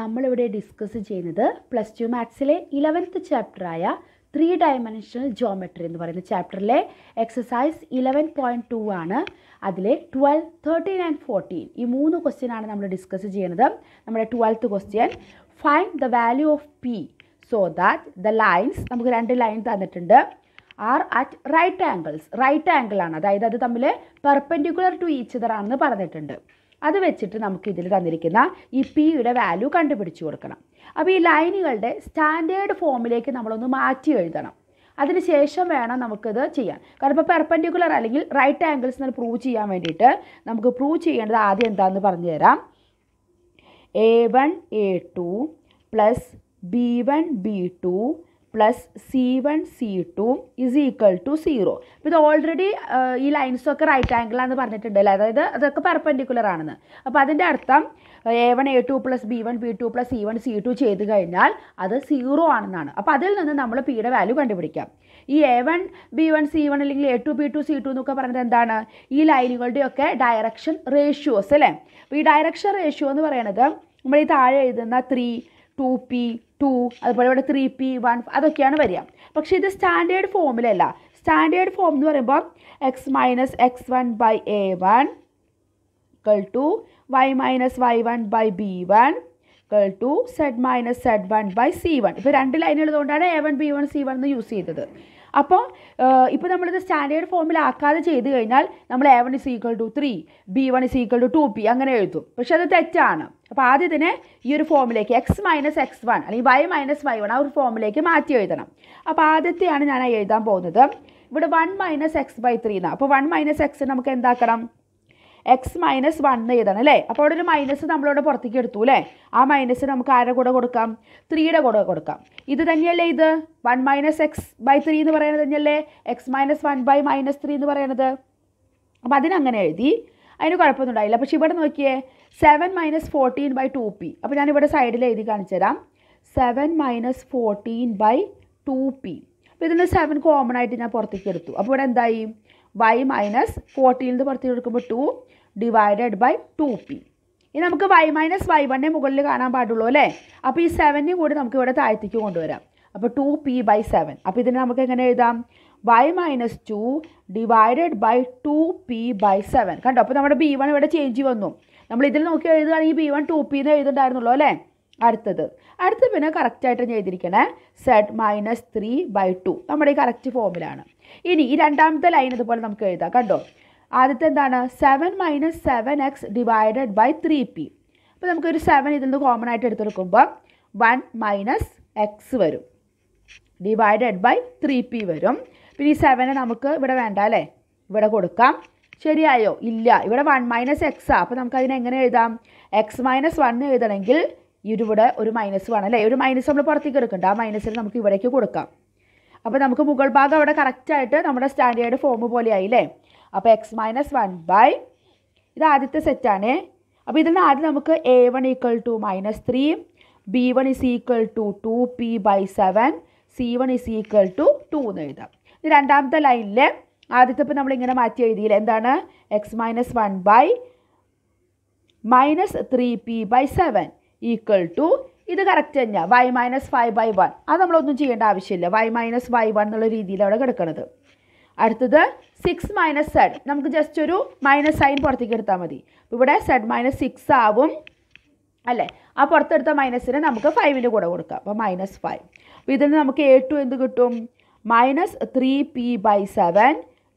നമ്മളിവിടെ ഡിസ്കസ് ചെയ്യുന്നത് plus two മാത്സിലെ ഇലവൻത്ത് ചാപ്റ്ററായ ത്രീ ഡയമെൻഷണൽ ജോമെട്രി എന്ന് പറയുന്ന ചാപ്റ്ററിലെ എക്സസൈസ് ഇലവൻ പോയിൻറ്റ് ടു ആണ് അതിലെ ട്വൽവ് തേർട്ടീൻ ആൻഡ് ഫോർട്ടീൻ ഈ മൂന്ന് ക്വസ്റ്റ്യൻ ആണ് നമ്മൾ ഡിസ്കസ് ചെയ്യുന്നത് നമ്മുടെ twelfth question find the value of P so that the lines നമുക്ക് രണ്ട് ലൈൻ തന്നിട്ടുണ്ട് are at right angles right angle ആണ് അതായത് അത് തമ്മിൽ പെർപെൻഡിക്കുലർ ടു ഈച്ചതർ ആണെന്ന് പറഞ്ഞിട്ടുണ്ട് അത് വെച്ചിട്ട് നമുക്ക് ഇതിൽ തന്നിരിക്കുന്ന ഈ പിയുടെ വാല്യൂ കണ്ടുപിടിച്ചു കൊടുക്കണം അപ്പോൾ ഈ ലൈനുകളുടെ സ്റ്റാൻഡേർഡ് ഫോമിലേക്ക് നമ്മളൊന്ന് മാറ്റി എഴുതണം ശേഷം വേണം നമുക്കിത് ചെയ്യാൻ കാരണം ഇപ്പോൾ പെർപ്പൻഡിക്കുലർ അല്ലെങ്കിൽ റൈറ്റ് ആംഗിൾസ് എന്ന് പ്രൂവ് ചെയ്യാൻ വേണ്ടിയിട്ട് നമുക്ക് പ്രൂവ് ചെയ്യേണ്ടത് ആദ്യം എന്താണെന്ന് പറഞ്ഞു തരാം A one A two plus B one B two plus C one C two is equal to zero അപ്പോൾ ഇത് ഓൾറെഡി ഈ ലൈൻസൊക്കെ റൈറ്റ് ആംഗിളാന്ന് പറഞ്ഞിട്ടുണ്ടല്ലോ അതായത് അതൊക്കെ പെർപ്പൻഡിക്കുലർ ആണെന്ന് അപ്പോൾ അതിൻ്റെ അർത്ഥം A one A two plus B one B two plus C one C two ചെയ്ത് കഴിഞ്ഞാൽ അത് സീറോ ആണെന്നാണ് അപ്പോൾ അതിൽ നിന്ന് നമ്മൾ പിയുടെ വാല്യൂ കണ്ടുപിടിക്കാം ഈ A one B one C one അല്ലെങ്കിൽ A two B two C two എന്നൊക്കെ പറഞ്ഞത് എന്താണ് ഈ ലൈനുകളുടെയൊക്കെ ഡയറക്ഷൻ റേഷ്യോസ് അല്ലേ അപ്പോൾ ഈ ഡയറക്ഷൻ റേഷ്യോ എന്ന് പറയുന്നത് നമ്മൾ ഈ താഴെ എഴുതുന്ന ത്രീ ടു പി ടു അതുപോലെ ഇവിടെ ത്രീ പി വൺ അതൊക്കെയാണ് വരിക പക്ഷേ ഇത് സ്റ്റാൻഡേർഡ് ഫോമിലല്ല സ്റ്റാൻഡേർഡ് ഫോം എന്ന് പറയുമ്പോൾ X minus X one by A one equal to Y minus Y one by B one equal to Z minus Z one by C one ഇപ്പോൾ രണ്ട് ലൈനുള്ളതുകൊണ്ടാണ് A one B one C one എന്ന് use ചെയ്തത് അപ്പോൾ ഇപ്പോൾ നമ്മളിത് standard ഫോമിലാക്കാതെ ചെയ്ത് കഴിഞ്ഞാൽ നമ്മൾ A one is equal to three B one is equal to two P അങ്ങനെ എഴുതും പക്ഷേ അത് തെറ്റാണ് അപ്പോൾ ആദ്യം തന്നെ ഈ ഒരു ഫോമിലേക്ക് എക്സ് മൈനസ് എക്സ് വൺ അല്ലെങ്കിൽ വൈ മൈനസ് വൈ വൺ ആ ഒരു ഫോമിലേക്ക് മാറ്റി എഴുതണം അപ്പോൾ ആദ്യത്തെയാണ് ഞാൻ എഴുതാൻ പോകുന്നത് ഇവിടെ one minus X by three എന്നാണ് അപ്പോൾ വൺ മൈനസ് എക്സ് നമുക്ക് എന്താക്കണം എക്സ് മൈനസ് വൺ എന്ന് എഴുതണം അല്ലേ അപ്പോൾ അവിടെ ഒരു മൈനസ് നമ്മളോട് പുറത്തേക്ക് എടുത്തു അല്ലേ ആ മൈനസ് നമുക്ക് ആരുടെ കൂടെ കൊടുക്കാം ത്രീയുടെ കൂടെ കൊടുക്കാം ഇത് തന്നെയല്ലേ ഇത് one minus X by three എന്ന് പറയുന്നത് തന്നെയല്ലേ X minus one by minus three എന്ന് പറയുന്നത് അപ്പോൾ അതിനങ്ങനെ എഴുതി അതിന് കുഴപ്പമൊന്നും ഉണ്ടായില്ല പക്ഷേ ഇവിടെ നോക്കിയേ seven minus fourteen by two P അപ്പോൾ ഞാനിവിടെ സൈഡിൽ എഴുതി കാണിച്ചു തരാം seven minus fourteen by two P അപ്പോൾ ഇതിൽ സെവൻ കോമൺ ആയിട്ട് ഞാൻ പുറത്തേക്ക് എടുത്തു അപ്പോൾ ഇവിടെ എന്തായി വൈ മൈനസ് ഫോർട്ടിയിൽ നിന്ന് പുറത്തേക്ക് എടുക്കുമ്പോൾ two divided by two P ഇനി നമുക്ക് വൈ മൈനസ് വൈ വണ്ണെ മുകളിൽ കാണാൻ പാടുള്ളൂ അല്ലേ അപ്പോൾ ഈ സെവനും കൂടി നമുക്ക് ഇവിടെ താഴ്ത്തേക്ക് കൊണ്ടുവരാം അപ്പോൾ ടു പി ബൈ സെവൻ അപ്പോൾ ഇതിനെ നമുക്ക് എങ്ങനെ എഴുതാം Y minus two divided by two P by seven കണ്ടോ അപ്പോൾ നമ്മുടെ ബി വൺ ഇവിടെ ചേഞ്ച് വന്നു നമ്മൾ ഇതിൽ നോക്കി എഴുതുകയാണെങ്കിൽ ബി വൺ ടു പി എന്ന് എഴുതുന്നുണ്ടായിരുന്നുള്ളൂ അല്ലേ അടുത്തത് അടുത്ത പിന്നെ കറക്റ്റായിട്ട് ചെയ്തിരിക്കണേ Z minus three by two നമ്മുടെ ഈ കറക്റ്റ് ഫോമിലാണ് ഇനി ഈ രണ്ടാമത്തെ ലൈൻ ഇതുപോലെ നമുക്ക് എഴുതാം കണ്ടോ ആദ്യത്തെ എന്താണ് seven minus seven X divided by three P അപ്പോൾ നമുക്കൊരു സെവൻ ഇതിൽ നിന്ന് കോമൺ ആയിട്ട് എടുത്തെടുക്കുമ്പോൾ വൺ മൈനസ് എക്സ് വരും ഡിവൈഡഡ് ബൈ ത്രീ പി വരും പിന്നെ ഈ സെവനെ നമുക്ക് ഇവിടെ വേണ്ട അല്ലേ ഇവിടെ കൊടുക്കാം ശരിയായോ ഇല്ല ഇവിടെ വൺ മൈനസ് എക്സാണ് അപ്പോൾ നമുക്കതിനെ എങ്ങനെ എഴുതാം എക്സ് മൈനസ് വൺ എഴുതണമെങ്കിൽ ഈ ഒരു ഇവിടെ ഒരു മൈനസ് വേണം അല്ലേ ഒരു മൈനസ് നമ്മൾ പുറത്തേക്ക് എടുക്കണ്ട ആ മൈനസിൽ നമുക്ക് ഇവിടേക്ക് കൊടുക്കാം അപ്പോൾ നമുക്ക് മുകൾ ഭാഗം അവിടെ കറക്റ്റായിട്ട് നമ്മുടെ സ്റ്റാൻഡേർഡ് ഫോം പോലെയായി അല്ലേ അപ്പോൾ എക്സ് മൈനസ് വൺ ബൈ ഇത് ആദ്യത്തെ സെറ്റാണ് അപ്പോൾ ഇതിൽ നിന്ന് ആദ്യം നമുക്ക് A one equal to minus three B one is equal to two P by seven C one is equal to two എന്ന് എഴുതാം ഇത് രണ്ടാമത്തെ ലൈനിൽ ആദ്യത്തെ ഇപ്പം നമ്മളിങ്ങനെ മാറ്റി എഴുതിയില്ല എന്താണ് X minus one by minus three P by seven equal to ഇത് കറക്റ്റ് തന്നെയാണ് Y minus five by one അത് നമ്മളൊന്നും ചെയ്യേണ്ട ആവശ്യമില്ല വൈ മൈനസ് വൈ വൺ എന്നുള്ള രീതിയിൽ അവിടെ കിടക്കുന്നത് അടുത്തത് സിക്സ് മൈനസ് സെഡ് നമുക്ക് ജസ്റ്റ് ഒരു മൈനസ് സൈൻ പുറത്തേക്ക് എടുത്താൽ മതി ഇവിടെ സെഡ് മൈനസ് സിക്സ് ആവും അല്ലേ ആ പുറത്തെടുത്ത മൈനസിന് നമുക്ക് ഫൈവിൻ്റെ കൂടെ കൊടുക്കാം അപ്പോൾ മൈനസ് ഫൈവ് അപ്പോൾ ഇതിൽ നിന്ന് നമുക്ക് എ ടു എന്ത് കിട്ടും minus three P by seven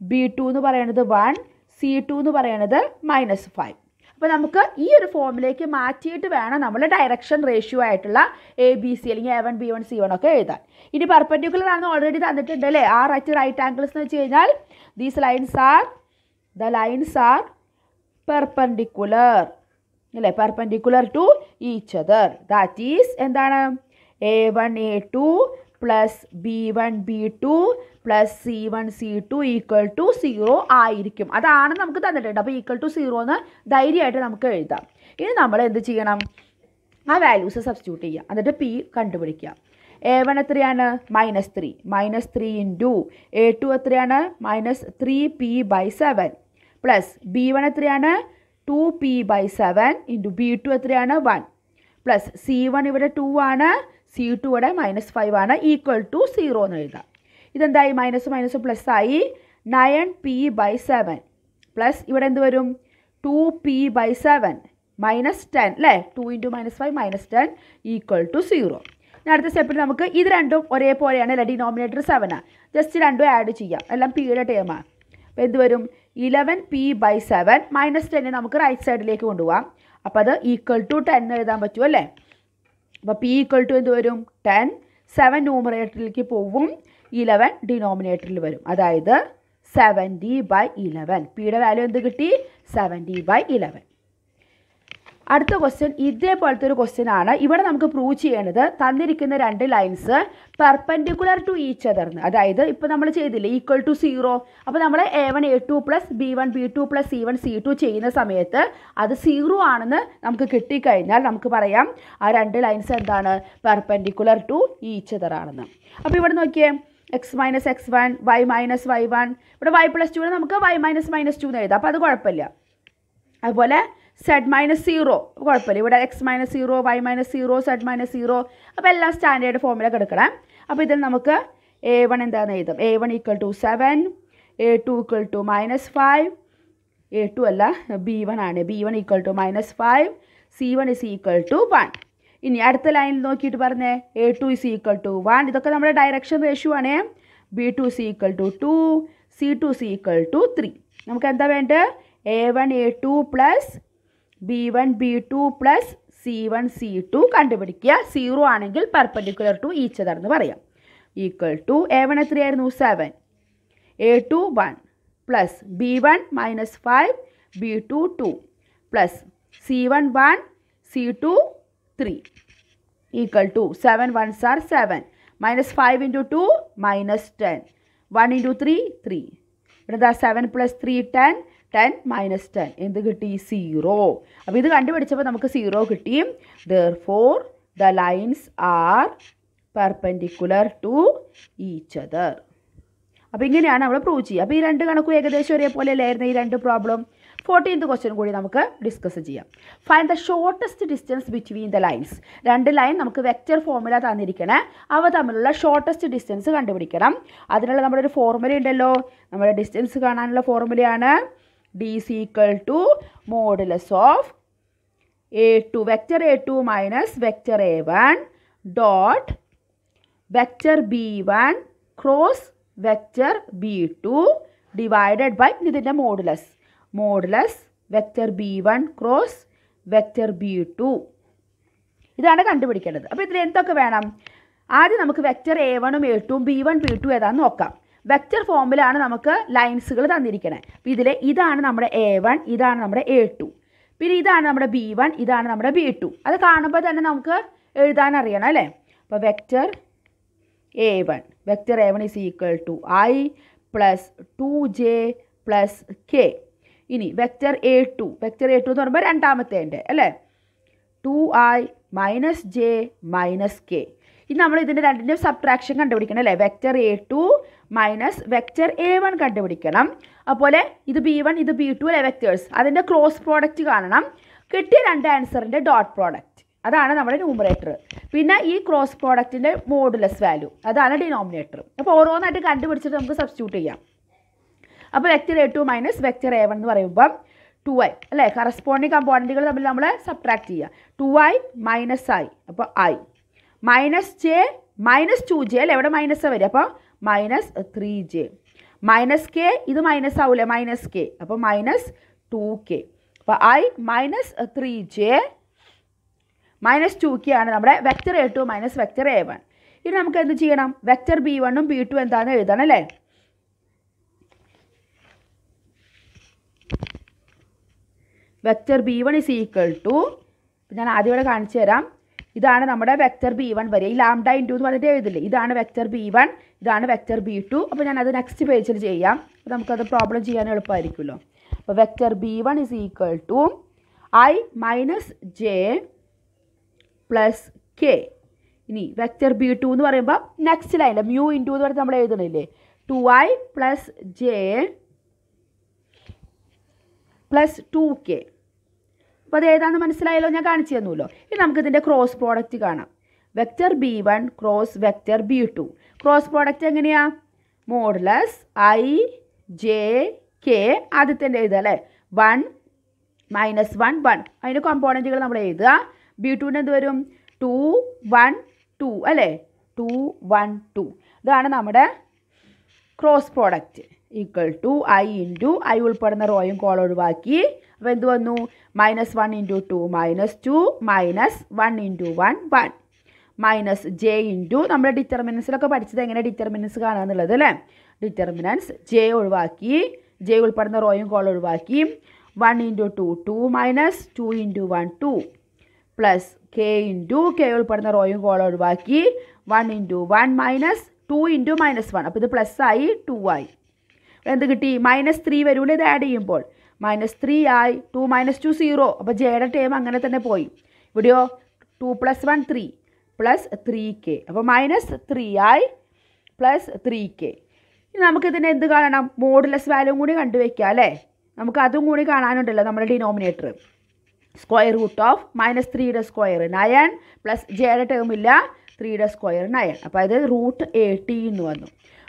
B two എന്ന് പറയണത് വൺ സി ടു എന്ന് പറയണത് മൈനസ് ഫൈവ് അപ്പോൾ നമുക്ക് ഈ ഒരു ഫോമിലേക്ക് മാറ്റിയിട്ട് വേണം നമ്മൾ ഡയറക്ഷൻ റേഷ്യോ ആയിട്ടുള്ള എ ബി സി അല്ലെങ്കിൽ A one B one C one ഒക്കെ എഴുതാൻ ഇനി പെർപ്പൻഡിക്കുലർ ആണെന്ന് ഓൾറെഡി തന്നിട്ടുണ്ട് അല്ലേ ആ റൈറ്റ് റൈറ്റ് ആംഗിൾസ് എന്ന് വെച്ച് കഴിഞ്ഞാൽ these lines are the lines are perpendicular അല്ലേ perpendicular to each other that is എന്താണ് A one A two plus B one B two plus C one C two equal to zero ആയിരിക്കും അതാണ് നമുക്ക് തന്നിട്ടുണ്ട് അപ്പോൾ ഈക്വൽ ടു സീറോ എന്ന് ധൈര്യമായിട്ട് നമുക്ക് എഴുതാം ഇനി നമ്മൾ എന്ത് ചെയ്യണം ആ വാല്യൂസ് സബ്സ്റ്റ്യൂട്ട് ചെയ്യുക എന്നിട്ട് പി കണ്ടുപിടിക്കുക എ വൺ എത്രയാണ് minus three minus three into A two എത്രയാണ് minus three P by seven plus B one എത്രയാണ് two P by seven into B two എത്രയാണ് വൺ പ്ലസ് സി വൺ ഇവിടെ two ആണ് C two ഇവിടെ minus five ആണ് equal to zero എന്ന് എഴുതാം ഇതെന്തായി മൈനസ് മൈനസ് പ്ലസ് ആയി nine P by seven plus ഇവിടെ എന്ത് വരും two P by seven minus ten അല്ലേ to into minus five minus ten equal to zero അടുത്ത സ്റ്റെപ്പിൽ നമുക്ക് ഇത് രണ്ടും ഒരേപോലെയാണ് അല്ലെ ഡിനോമിനേറ്റർ സെവനാണ് ജസ്റ്റ് രണ്ടും ആഡ് ചെയ്യാം എല്ലാം പിയുടെ ടേമാണ് അപ്പോൾ എന്ത് വരും eleven P by seven minus ടെന്നെ നമുക്ക് റൈറ്റ് സൈഡിലേക്ക് കൊണ്ടുപോകാം അപ്പോൾ അത് ഈക്വൽ ടു ടെൻ എഴുതാൻ പറ്റും അപ്പോൾ പി ഈക്വൽ ടു എന്ത് വരും ടെൻ സെവൻ ന്യൂമറേറ്ററിലേക്ക് പോവും ഇലവൻ ഡിനോമിനേറ്ററിൽ വരും അതായത് സെവൻറ്റി ബൈ ഇലവൻ പിയുടെ വാല്യൂ എന്ത് കിട്ടി സെവൻറ്റി ബൈ ഇലവൻ അടുത്ത ക്വസ്റ്റ്യൻ ഇതേപോലത്തെ ഒരു ക്വസ്റ്റ്യൻ ആണ് ഇവിടെ നമുക്ക് പ്രൂവ് ചെയ്യേണ്ടത് തന്നിരിക്കുന്ന രണ്ട് ലൈൻസ് പെർപെൻഡിക്കുലർ ടു ഈച്ച് അതർന്ന് അതായത് ഇപ്പോൾ നമ്മൾ ചെയ്തില്ലേ ഈക്വൽ ടു സീറോ അപ്പോൾ നമ്മൾ A one A two plus B one B two plus C one C two ചെയ്യുന്ന സമയത്ത് അത് സീറോ ആണെന്ന് നമുക്ക് കിട്ടിക്കഴിഞ്ഞാൽ നമുക്ക് പറയാം ആ രണ്ട് ലൈൻസ് എന്താണ് പെർപെൻഡിക്കുലർ ടു ഈച്ച് അതർ ആണെന്ന് അപ്പോൾ ഇവിടെ നോക്കിയേ X minus X one Y minus Y one ഇവിടെ വൈ പ്ലസ് ടുവിന് നമുക്ക് വൈ മൈനസ് മൈനസ് ടു എന്ന് എഴുതാം അപ്പോൾ അത് കുഴപ്പമില്ല അതുപോലെ സെഡ് മൈനസ് സീറോ കുഴപ്പമില്ല ഇവിടെ X minus zero Y minus zero Z minus zero അപ്പോൾ എല്ലാം സ്റ്റാൻഡേർഡ് ഫോമിലൊക്കെ എടുക്കണം അപ്പോൾ ഇതിൽ നമുക്ക് എ വൺ എന്താണെന്ന് എഴുതാം A one equal to seven A two equal to minus five A two അല്ല ബി വൺ ആണ് B one equal to minus five C one is equal to one ഇനി അടുത്ത ലൈനിൽ നോക്കിയിട്ട് പറഞ്ഞേ A two is equal to one ഇതൊക്കെ നമ്മുടെ direction ratio ആണ് B two C equal to two C two C equal to three നമുക്ക് എന്താ വേണ്ടത് A one A two plus B one B two plus C one C two കണ്ടുപിടിക്കുക zero ആണെങ്കിൽ perpendicular to each other എന്ന് പറയാം equal to A one എത്രയായിരുന്നു seven A two one plus B one minus five B two two plus C one one C two 3 equal to 7 ones are 7 minus 5 into 2 minus 10 1 into 3 3 ഇവിടെ 7 plus 3 10 ten minus ten എന്ത് കിട്ടി zero അപ്പോൾ ഇത് കണ്ടുപിടിച്ചപ്പോൾ നമുക്ക് zero കിട്ടി therefore the lines are perpendicular to each other അപ്പോൾ ഇങ്ങനെയാണ് നമ്മൾ പ്രൂവ് ചെയ്യുക അപ്പോൾ ഈ രണ്ട് കണക്കും ഏകദേശം ഒരേപോലെ അല്ലായിരുന്നു ഈ രണ്ട് പ്രോബ്ലം ഫോർട്ടീൻത് ക്വസ്റ്റ്യൻ കൂടി നമുക്ക് ഡിസ്കസ് ചെയ്യാം find the shortest distance between the lines രണ്ട് ലൈൻ നമുക്ക് വെക്റ്റർ ഫോർമുല തന്നിരിക്കണേ അവ തമ്മിലുള്ള ഷോർട്ടസ്റ്റ് ഡിസ്റ്റൻസ് കണ്ടുപിടിക്കണം അതിനുള്ള നമ്മുടെ ഒരു ഫോർമുല ഉണ്ടല്ലോ നമ്മുടെ ഡിസ്റ്റൻസ് കാണാനുള്ള ഫോർമുലയാണ് D C equal to modulus of A two vector A two minus vector A one dot vector B one cross vector B two divided by ഇതിൻ്റെ modulus modulus vector B one cross vector B two ഇതാണ് കണ്ടുപിടിക്കേണ്ടത് അപ്പോൾ ഇതിൽ എന്തൊക്കെ വേണം ആദ്യം നമുക്ക് vector A വണ്ണും എ ടുവും ബി വൺ ബി ടു ഏതാണെന്ന് നോക്കാം വെക്റ്റർ ഫോമിലാണ് നമുക്ക് ലൈൻസുകൾ തന്നിരിക്കുന്നത് അപ്പോൾ ഇതിൽ ഇതാണ് നമ്മുടെ എ വൺ ഇതാണ് നമ്മുടെ എ ടു പിന്നെ ഇതാണ് നമ്മുടെ ബി വൺ ഇതാണ് നമ്മുടെ ബി ടു അത് കാണുമ്പോൾ തന്നെ നമുക്ക് എഴുതാൻ അറിയണം അല്ലേ അപ്പോൾ vector A one vector A one is equal to I plus two J plus K ഇനി vector A two vector A two എന്ന് പറയുമ്പോൾ രണ്ടാമത്തേൻ്റെ അല്ലേ two I minus J minus K ഇനി നമ്മൾ ഇതിൻ്റെ രണ്ടിൻ്റെയും സബ്ട്രാക്ഷൻ കണ്ടുപിടിക്കണം അല്ലേ vector A two minus vector A one കണ്ടുപിടിക്കണം അതുപോലെ ഇത് ബി വൺ ഇത് ബി ടു അല്ലേ വെക്റ്റേഴ്സ് അതിൻ്റെ ക്രോസ് പ്രോഡക്റ്റ് കാണണം കിട്ടിയ രണ്ട് ആൻസറിൻ്റെ ഡോട്ട് പ്രോഡക്റ്റ് അതാണ് നമ്മുടെ ന്യൂമറേറ്റർ പിന്നെ ഈ ക്രോസ് പ്രോഡക്റ്റിൻ്റെ മോഡുലസ് വാല്യൂ അതാണ് ഡിനോമിനേറ്റർ അപ്പോൾ ഓരോന്നായിട്ട് കണ്ടുപിടിച്ചിട്ട് നമുക്ക് സബ്സ്റ്റിറ്റ്യൂട്ട് ചെയ്യാം അപ്പോൾ vector A two minus vector A one എന്ന് പറയുമ്പം ടു ഐ അല്ലേ കറസ്പോണ്ടിങ് കമ്പോണൻറ്റുകൾ തമ്മിൽ നമ്മൾ സബ്ട്രാക്ട് ചെയ്യുക ടു ഐ മൈനസ് ഐ അപ്പോൾ I minus J minus two J അല്ലേ എവിടെ മൈനസ് വരും അപ്പോൾ minus three J minus K ഇത് മൈനസ് ആവില്ലേ മൈനസ് കെ അപ്പോൾ മൈനസ് ടു കെ അപ്പോൾ I minus three J minus two K ആണ് നമ്മുടെ vector A two minus vector A one ഇനി നമുക്ക് എന്ത് ചെയ്യണം വെക്റ്റർ ബി വണ്ണും ബി ടു എന്താണെന്ന് എഴുതണം അല്ലേ vector B one is equal to ഞാൻ ആദ്യം ഇവിടെ കാണിച്ചു തരാം ഇതാണ് നമ്മുടെ വെക്റ്റർ ബി വൺ വരെ ഈ ലാംഡ ഇൻറ്റു എന്ന് പറഞ്ഞിട്ട് എഴുതില്ലേ ഇതാണ് വെക്റ്റർ ബി വൺ ഇതാണ് വെക്റ്റർ ബി ടു അപ്പോൾ ഞാനത് നെക്സ്റ്റ് പേജിൽ ചെയ്യാം അപ്പോൾ നമുക്കത് പ്രോബ്ലം ചെയ്യാൻ എളുപ്പമായിരിക്കുമല്ലോ അപ്പോൾ vector B one is equal to I minus J plus K ഇനി വെക്റ്റർ ബി ടു എന്ന് പറയുമ്പോൾ നെക്സ്റ്റ് ലൈനിൽ മ്യൂ ഇൻറ്റു എന്ന് പറഞ്ഞിട്ട് നമ്മൾ എഴുതണില്ലേ two I plus J plus two K അപ്പോൾ അത് ഏതാണെന്ന് മനസ്സിലായല്ലോ ഞാൻ കാണിച്ചു തന്നുല്ലോ ഇനി നമുക്കിതിൻ്റെ ക്രോസ് പ്രോഡക്റ്റ് കാണാം vector B one cross vector B two cross product എങ്ങനെയാണ് മോഡ്ലസ് ഐ ജെ കെ ആദ്യത്തിൻ്റെ എഴുതുക അല്ലേ വൺ മൈനസ് വൺ വൺ അതിൻ്റെ കോമ്പോണൻറ്റുകൾ നമ്മൾ എഴുതുക ബി ടുവിന് എന്ത് വരും ടു വൺ ടു അല്ലേ ടു വൺ ടു ഇതാണ് നമ്മുടെ cross product equal to I into I ഉൾപ്പെടുന്ന റോയും കോൾ ഒഴിവാക്കി അപ്പോൾ എന്ത് വന്നു minus one into two minus two minus one into one one minus J into നമ്മുടെ ഡിറ്റർമിനൻസിലൊക്കെ പഠിച്ചത് എങ്ങനെ ഡിറ്റർമിനൻസ് കാണുക എന്നുള്ളത് അല്ലേ ഡിറ്റർമിനൻസ് ജെ ഒഴിവാക്കി ജെ ഉൾപ്പെടുന്ന റോയും കോൾ ഒഴിവാക്കി one into two two minus two into one two plus K into K ഉൾപ്പെടുന്ന റോയും കോൾ ഒഴിവാക്കി one into one minus two into minus one അപ്പോൾ ഇത് പ്ലസ് ആയി ടു ആയി എന്ത് കിട്ടി മൈനസ് ത്രീ വരൂലേ ഇത് ആഡ് ചെയ്യുമ്പോൾ മൈനസ് ത്രീ ആയി ടു മൈനസ് ടു സീറോ അപ്പോൾ ജെയുടെ ടേം അങ്ങനെ തന്നെ പോയി ഇവിടെയോ two plus one three plus three K അപ്പോൾ മൈനസ് ത്രീ ആയി പ്ലസ് ത്രീ കെ ഇനി നമുക്കിതിന് എന്ത് കാണണം മോഡുലസ് വാല്യൂ കൂടി കണ്ടുവെക്കുക അല്ലേ നമുക്ക് അതും കൂടി കാണാനുണ്ടല്ലോ നമ്മുടെ denominator square root of minus ത്രീയുടെ സ്ക്വയർ നയൻ പ്ലസ് ടേം ഇല്ല ത്രീയുടെ സ്ക്വയർ നയൻ അപ്പോൾ അത് റൂട്ട് എയ്റ്റീൻ എന്ന് വന്നു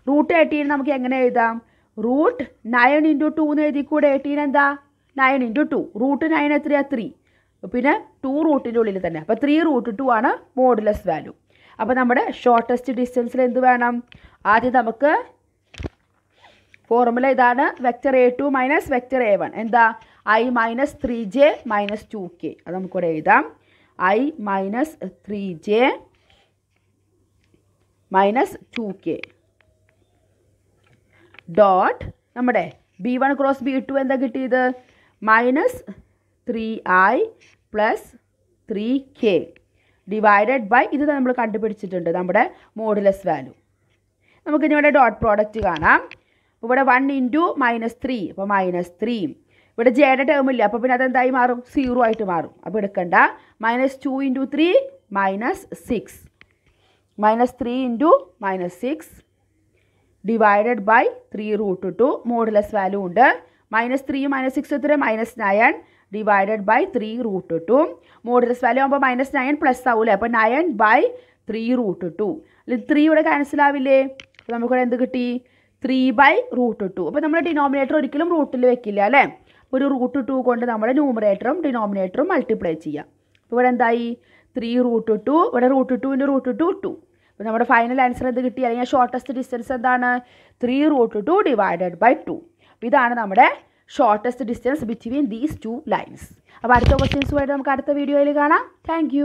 റൂട്ട് എയ്റ്റീൻ നമുക്ക് എങ്ങനെ എഴുതാം റൂട്ട് നയൻ ഇൻറ്റു ടു എന്ന് എഴുതി കൂടെ എയ്റ്റീൻ എന്താ nine into two root nine എത്രയാ ത്രീ പിന്നെ ടു റൂട്ടിൻ്റെ ഉള്ളിൽ തന്നെ അപ്പോൾ ത്രീ റൂട്ട് ടു ആണ് മോഡുലസ് വാല്യൂ അപ്പോൾ നമ്മുടെ ഷോർട്ടസ്റ്റ് ഡിസ്റ്റൻസിൽ എന്ത് വേണം ആദ്യം നമുക്ക് ഫോർമുല ഇതാണ് vector A two minus vector A one എന്താ I minus three J minus two K അത് നമുക്കിവിടെ എഴുതാം I minus three J minus two K dot നമ്മുടെ B one cross B two എന്താ കിട്ടിയത് minus three I plus three K divided by ഇത് നമ്മൾ കണ്ടുപിടിച്ചിട്ടുണ്ട് നമ്മുടെ മോഡുലസ് വാല്യൂ നമുക്ക് ഇവിടെ ഡോട്ട് പ്രോഡക്റ്റ് കാണാം ഇവിടെ വൺ ഇൻറ്റു മൈനസ് ത്രീ അപ്പോൾ മൈനസ് ത്രീ ഇവിടെ ടേം ഇല്ല അപ്പോൾ പിന്നെ അതെന്തായി മാറും സീറോ ആയിട്ട് മാറും അപ്പോൾ എടുക്കണ്ട minus two into three minus six minus three into minus six divided by three root two modulus value ഉണ്ട് minus three minus six three minus nine divided by three root two modulus value ആകുമ്പോൾ minus nine plus ആവൂലേ അപ്പോൾ nine by three root two അല്ലെങ്കിൽ three ഇവിടെ cancel ആവില്ലേ അപ്പോൾ നമുക്കിവിടെ എന്ത് കിട്ടി ത്രീ ബൈ റൂട്ട് ടു അപ്പോൾ നമ്മുടെ ഡിനോമിനേറ്റർ ഒരിക്കലും റൂട്ടിൽ വെക്കില്ല അല്ലേ അപ്പോൾ ഒരു റൂട്ട് ടു കൊണ്ട് നമ്മുടെ ന്യൂമറേറ്ററും ഡിനോമിനേറ്ററും മൾട്ടിപ്ലൈ ചെയ്യാം അപ്പോൾ ഇവിടെ എന്തായി ത്രീ റൂട്ട് ടു ഇവിടെ റൂട്ട് ടുവിൻ്റെ റൂട്ട് ടു ടു അപ്പോൾ നമ്മുടെ ഫൈനൽ ആൻസർ എന്ത് കിട്ടി അല്ലെങ്കിൽ ഷോർട്ടസ്റ്റ് ഡിസ്റ്റൻസ് എന്താണ് three root two divided by two ഇതാണ് നമ്മുടെ shortest distance between these two lines അപ്പോൾ അടുത്ത ക്വസ്റ്റ്യൻസുമായിട്ട് നമുക്ക് അടുത്ത വീഡിയോയിൽ കാണാം താങ്ക്